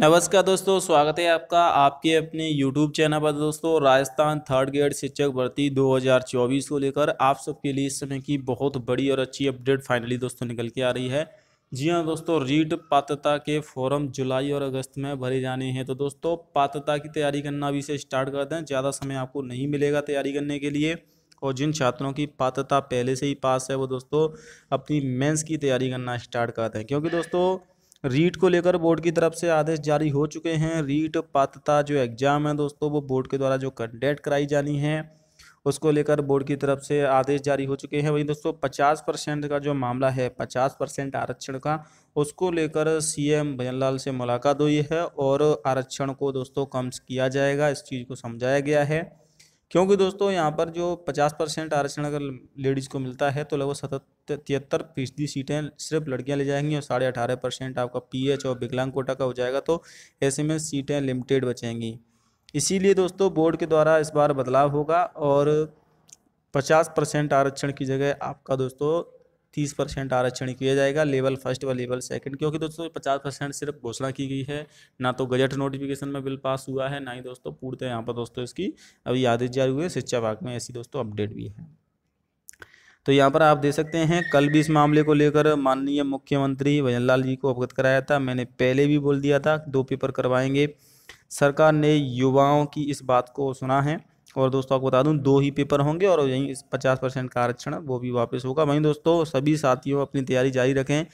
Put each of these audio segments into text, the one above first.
नमस्कार दोस्तों स्वागत है आपका आपके अपने YouTube चैनल पर दोस्तों राजस्थान थर्ड ग्रेड शिक्षक भर्ती 2024 को लेकर आप सबके लिए इस समय की बहुत बड़ी और अच्छी अपडेट फाइनली दोस्तों निकल के आ रही है जी हाँ दोस्तों रीट पात्रता के फॉर्म जुलाई और अगस्त में भरे जाने हैं तो दोस्तों पात्रता की तैयारी करना अभी से स्टार्ट कर दें ज़्यादा समय आपको नहीं मिलेगा तैयारी करने के लिए और जिन छात्रों की पात्रता पहले से ही पास है वो दोस्तों अपनी मेंस की तैयारी करना स्टार्ट कर दें क्योंकि दोस्तों रीट को लेकर बोर्ड की तरफ से आदेश जारी हो चुके हैं रीट पात्रता जो एग्ज़ाम है दोस्तों वो बोर्ड के द्वारा जो कंडक्ट कराई जानी है उसको लेकर बोर्ड की तरफ से आदेश जारी हो चुके हैं वहीं दोस्तों 50 परसेंट का जो मामला है 50 परसेंट आरक्षण का उसको लेकर सीएम भजनलाल से मुलाकात हुई है और आरक्षण को दोस्तों कम किया जाएगा इस चीज़ को समझाया गया है क्योंकि दोस्तों यहाँ पर जो पचास परसेंट आरक्षण अगर लेडीज़ को मिलता है तो लगभग सतहत्तर तिहत्तर फीसदी सीटें सिर्फ लड़कियाँ ले जाएंगी और साढ़े अठारह परसेंट आपका पीएच और विकलांग कोटा का हो जाएगा तो ऐसे में सीटें लिमिटेड बचेंगी इसीलिए दोस्तों बोर्ड के द्वारा इस बार बदलाव होगा और पचास परसेंट आरक्षण की जगह आपका दोस्तों तीस परसेंट आरक्षण किया जाएगा लेवल फर्स्ट व लेवल सेकंड क्योंकि दोस्तों पचास परसेंट सिर्फ घोषणा की गई है ना तो गजट नोटिफिकेशन में बिल पास हुआ है ना ही दोस्तों पूर्णतः यहाँ पर दोस्तों इसकी अभी आदेश जारी हुए शिक्षा विभाग में ऐसी दोस्तों अपडेट भी है तो यहाँ पर आप देख सकते हैं कल भी इस मामले को लेकर माननीय मुख्यमंत्री भजन जी को अवगत कराया था मैंने पहले भी बोल दिया था दो पेपर करवाएंगे सरकार ने युवाओं की इस बात को सुना है और दोस्तों आपको बता दूं दो ही पेपर होंगे और यहीं इस पचास परसेंट का आरक्षण वो भी वापस होगा वहीं दोस्तों सभी साथियों अपनी तैयारी जारी रखें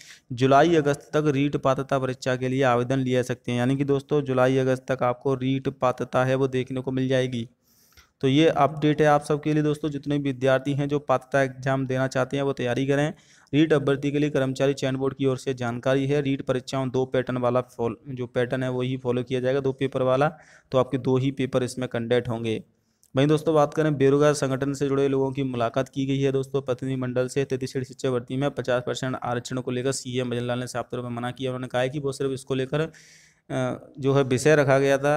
जुलाई अगस्त तक रीट पात्रता परीक्षा के लिए आवेदन लिए सकते हैं यानी कि दोस्तों जुलाई अगस्त तक आपको रीट पात्रता है वो देखने को मिल जाएगी तो ये अपडेट है आप सबके लिए दोस्तों जितने भी विद्यार्थी हैं जो पात्रता एग्जाम देना चाहते हैं वो तैयारी करें रीट अभ्यर्थी के लिए कर्मचारी चयन बोर्ड की ओर से जानकारी है रीट परीक्षाओं दो पैटर्न वाला जो पैटर्न है वही फॉलो किया जाएगा दो पेपर वाला तो आपके दो ही पेपर इसमें कंडक्ट होंगे वहीं दोस्तों बात करें बेरोजगार संगठन से जुड़े लोगों की मुलाकात की गई है दोस्तों प्रतिनिधिमंडल से तैतीसगढ़ शिक्षा भर्ती में पचास परसेंट आरक्षण को लेकर सी एम भजनलाल ने साफ तौर पर मना किया उन्होंने कहा कि वो सिर्फ इसको लेकर जो है विषय रखा गया था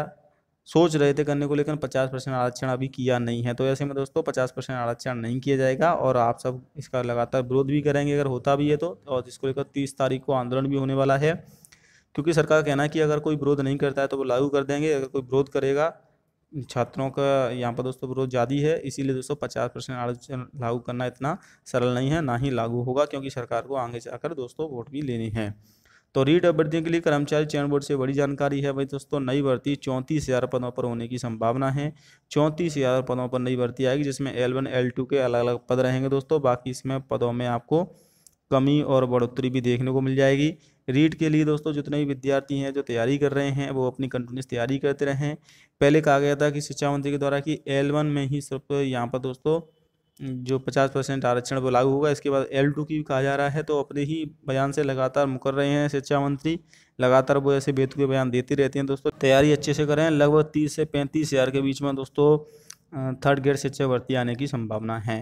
सोच रहे थे करने को लेकर पचास परसेंट आरक्षण अभी किया नहीं है तो ऐसे में दोस्तों पचास परसेंट आरक्षण नहीं किया जाएगा और आप सब इसका लगातार विरोध भी करेंगे अगर होता भी है तो और इसको लेकर तीस तारीख को आंदोलन भी होने वाला है क्योंकि सरकार का कहना है कि अगर कोई विरोध नहीं करता है तो वो लागू कर देंगे अगर कोई विरोध करेगा छात्रों का यहाँ पर दोस्तों विरोध ज़्यादा है इसीलिए दोस्तों पचास परसेंट आरक्षण लागू करना इतना सरल नहीं है ना ही लागू होगा क्योंकि सरकार को आगे जाकर दोस्तों वोट भी लेनी है तो रीट अभ्यर्थियों के लिए कर्मचारी चयन बोर्ड से बड़ी जानकारी है भाई दोस्तों नई भर्ती चौंतीस हज़ार पदों पर होने की संभावना है चौंतीस हज़ार पदों पर नई भर्ती आएगी जिसमें एल वन एल टू के अलग अलग पद रहेंगे दोस्तों बाकी इसमें पदों में आपको कमी और बढ़ोतरी भी देखने को मिल जाएगी रीट के लिए दोस्तों जितने भी विद्यार्थी हैं जो तैयारी कर रहे हैं वो अपनी कंटिन्यूस तैयारी करते रहें पहले कहा गया था कि शिक्षा मंत्री के द्वारा कि एल वन में ही सब यहाँ पर दोस्तों जो पचास परसेंट आरक्षण वो लागू होगा इसके बाद एल टू की भी कहा जा रहा है तो अपने ही बयान से लगातार मुकर रहे हैं शिक्षा मंत्री लगातार वो ऐसे बेतुके बयान देती रहती हैं दोस्तों तैयारी अच्छे से करें लगभग तीस से पैंतीस हज़ार के बीच में दोस्तों थर्ड ग्रेड शिक्षा भर्ती आने की संभावना है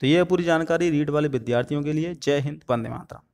तो ये पूरी जानकारी रीड वाले विद्यार्थियों के लिए जय हिंद वंदे माता